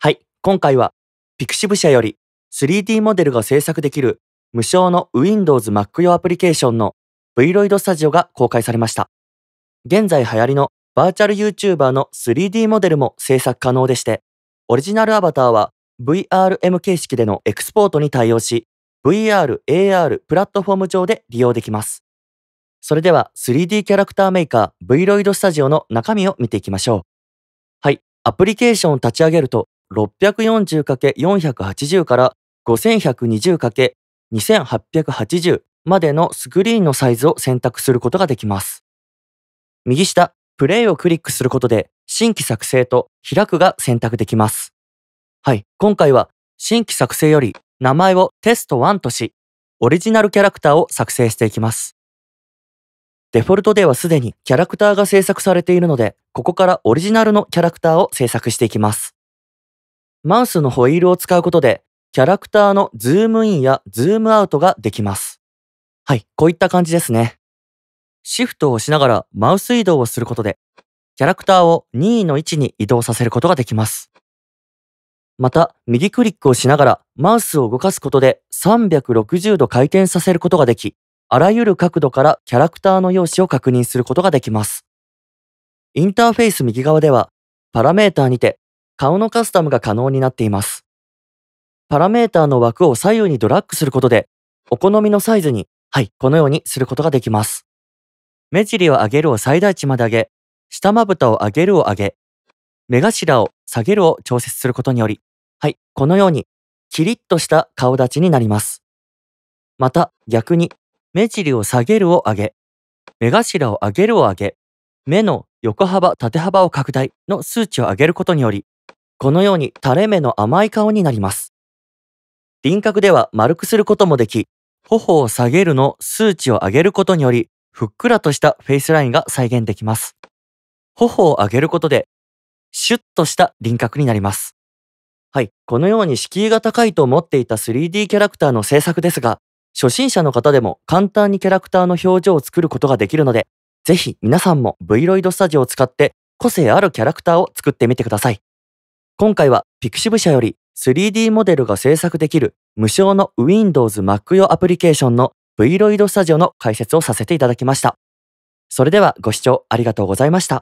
はい、今回は Pixiv 社より 3D モデルが制作できる無償の Windows Mac 用アプリケーションの Vloid Studio が公開されました。現在流行りのバーチャル YouTuber の 3D モデルも制作可能でして、オリジナルアバターは VRM 形式でのエクスポートに対応し、VR、AR プラットフォーム上で利用できます。それでは 3D キャラクターメーカー Vloid Studio の中身を見ていきましょう。はい、アプリケーションを立ち上げると 640×480 から 5120×2880 までのスクリーンのサイズを選択することができます。右下、プレイをクリックすることで新規作成と開くが選択できます。はい、今回は新規作成より名前をテスト1とし、オリジナルキャラクターを作成していきます。デフォルトではすでにキャラクターが制作されているので、ここからオリジナルのキャラクターを制作していきます。マウスのホイールを使うことで、キャラクターのズームインやズームアウトができます。はい、こういった感じですね。シフトを押しながらマウス移動をすることで、キャラクターを任意の位置に移動させることができます。また、右クリックをしながらマウスを動かすことで360度回転させることができ、あらゆる角度からキャラクターの容姿を確認することができます。インターフェース右側では、パラメーターにて顔のカスタムが可能になっています。パラメーターの枠を左右にドラッグすることで、お好みのサイズに、はい、このようにすることができます。目尻を上げるを最大値まで上げ、下まぶたを上げるを上げ、目頭を下げるを調節することにより、はい、このように、キリッとした顔立ちになります。また、逆に、目尻を下げるを上げ、目頭を上げるを上げ、目の横幅、縦幅を拡大の数値を上げることにより、このように垂れ目の甘い顔になります。輪郭では丸くすることもでき、頬を下げるの数値を上げることにより、ふっくらとしたフェイスラインが再現できます。頬を上げることで、シュッとした輪郭になります。はい、このように敷居が高いと思っていた 3D キャラクターの制作ですが、初心者の方でも簡単にキャラクターの表情を作ることができるので、ぜひ皆さんも Vloid Studio を使って個性あるキャラクターを作ってみてください。今回は Pixiv 社より 3D モデルが制作できる無償の Windows Mac 用アプリケーションの Vloid Studio の解説をさせていただきました。それではご視聴ありがとうございました。